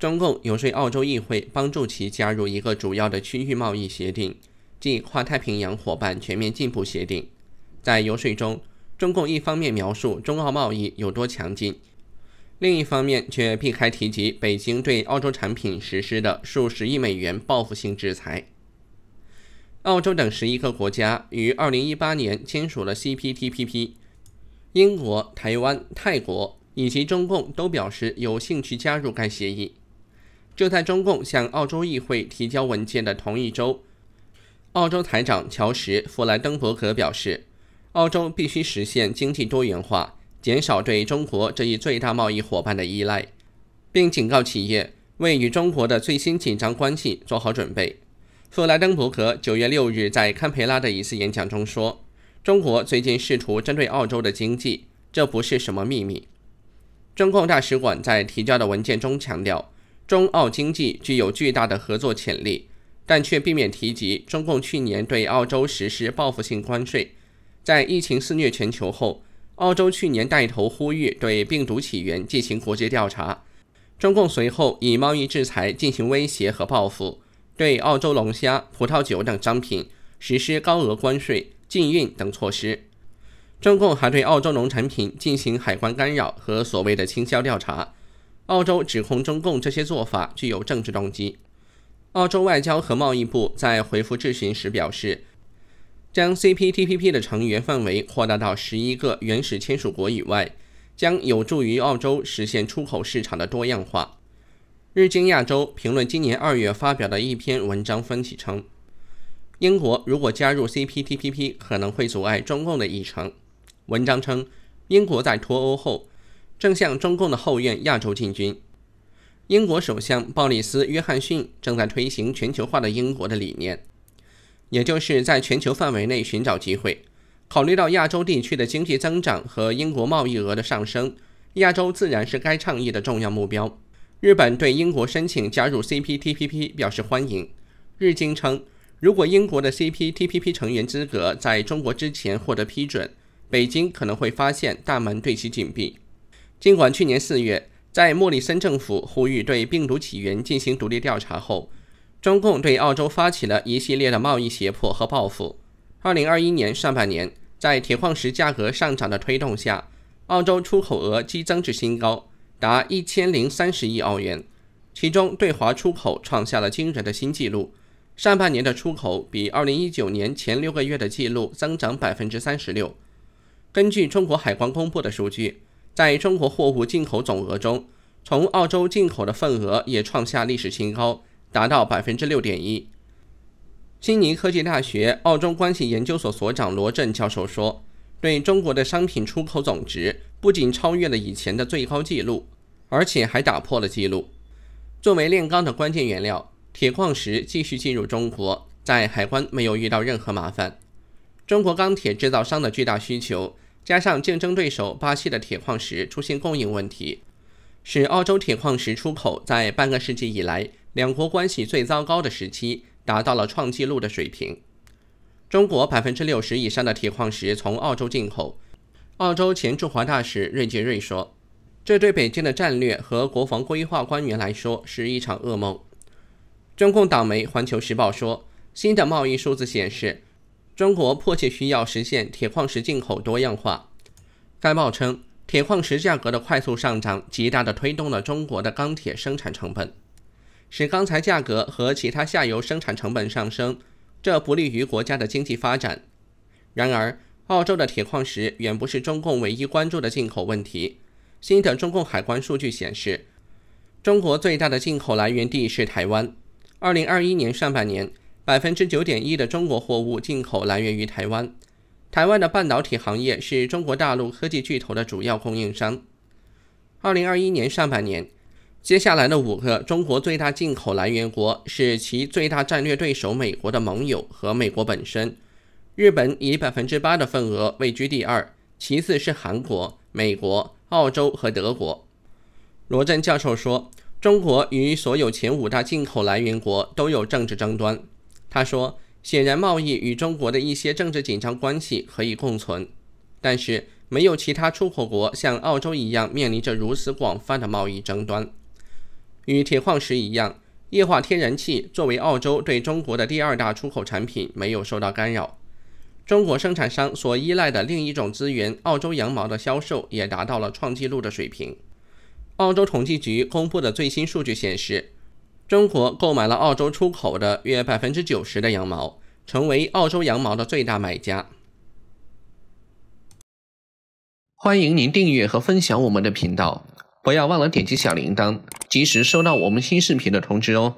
中共游说澳洲议会，帮助其加入一个主要的区域贸易协定，即跨太平洋伙伴全面进步协定。在游说中，中共一方面描述中澳贸易有多强劲，另一方面却避开提及北京对澳洲产品实施的数十亿美元报复性制裁。澳洲等十一个国家于二零一八年签署了 CPTPP，英国、台湾、泰国以及中共都表示有兴趣加入该协议。就在中共向澳洲议会提交文件的同一周，澳洲财长乔什·弗莱登伯格表示，澳洲必须实现经济多元化，减少对中国这一最大贸易伙伴的依赖，并警告企业为与中国的最新紧张关系做好准备。弗莱登伯格九月六日在堪培拉的一次演讲中说：“中国最近试图针对澳洲的经济，这不是什么秘密。”中共大使馆在提交的文件中强调。中澳经济具有巨大的合作潜力，但却避免提及中共去年对澳洲实施报复性关税。在疫情肆虐全球后，澳洲去年带头呼吁对病毒起源进行国际调查，中共随后以贸易制裁进行威胁和报复，对澳洲龙虾、葡萄酒等商品实施高额关税、禁运等措施。中共还对澳洲农产品进行海关干扰和所谓的倾销调查。澳洲指控中共这些做法具有政治动机。澳洲外交和贸易部在回复质询时表示，将 CPTPP 的成员范围扩大到十一个原始签署国以外，将有助于澳洲实现出口市场的多样化。日经亚洲评论今年二月发表的一篇文章分析称，英国如果加入 CPTPP，可能会阻碍中共的议程。文章称，英国在脱欧后。正向中共的后院亚洲进军。英国首相鲍里斯·约翰逊正在推行全球化的英国的理念，也就是在全球范围内寻找机会。考虑到亚洲地区的经济增长和英国贸易额的上升，亚洲自然是该倡议的重要目标。日本对英国申请加入 CPTPP 表示欢迎。日经称，如果英国的 CPTPP 成员资格在中国之前获得批准，北京可能会发现大门对其紧闭。尽管去年四月，在莫里森政府呼吁对病毒起源进行独立调查后，中共对澳洲发起了一系列的贸易胁迫和报复。二零二一年上半年，在铁矿石价格上涨的推动下，澳洲出口额激增至新高，达一千零三十亿澳元，其中对华出口创下了惊人的新纪录。上半年的出口比二零一九年前六个月的记录增长百分之三十六。根据中国海关公布的数据。在中国货物进口总额中，从澳洲进口的份额也创下历史新高，达到百分之六点一。悉尼科技大学澳洲关系研究所所长罗振教授说：“对中国的商品出口总值不仅超越了以前的最高纪录，而且还打破了纪录。作为炼钢的关键原料，铁矿石继续进入中国，在海关没有遇到任何麻烦。中国钢铁制造商的巨大需求。”加上竞争对手巴西的铁矿石出现供应问题，使澳洲铁矿石出口在半个世纪以来两国关系最糟糕的时期达到了创纪录的水平。中国百分之六十以上的铁矿石从澳洲进口。澳洲前驻华大使瑞杰瑞说：“这对北京的战略和国防规划官员来说是一场噩梦。”中共党媒《环球时报》说，新的贸易数字显示。中国迫切需要实现铁矿石进口多样化。该报称，铁矿石价格的快速上涨，极大地推动了中国的钢铁生产成本，使钢材价格和其他下游生产成本上升，这不利于国家的经济发展。然而，澳洲的铁矿石远不是中共唯一关注的进口问题。新的中共海关数据显示，中国最大的进口来源地是台湾。二零二一年上半年。百分之九点一的中国货物进口来源于台湾。台湾的半导体行业是中国大陆科技巨头的主要供应商。二零二一年上半年，接下来的五个中国最大进口来源国是其最大战略对手美国的盟友和美国本身。日本以百分之八的份额位居第二，其次是韩国、美国、澳洲和德国。罗振教授说：“中国与所有前五大进口来源国都有政治争端。”他说：“显然，贸易与中国的一些政治紧张关系可以共存，但是没有其他出口国像澳洲一样面临着如此广泛的贸易争端。与铁矿石一样，液化天然气作为澳洲对中国的第二大出口产品，没有受到干扰。中国生产商所依赖的另一种资源——澳洲羊毛的销售也达到了创纪录的水平。澳洲统计局公布的最新数据显示。”中国购买了澳洲出口的约百分之九十的羊毛，成为澳洲羊毛的最大买家。欢迎您订阅和分享我们的频道，不要忘了点击小铃铛，及时收到我们新视频的通知哦。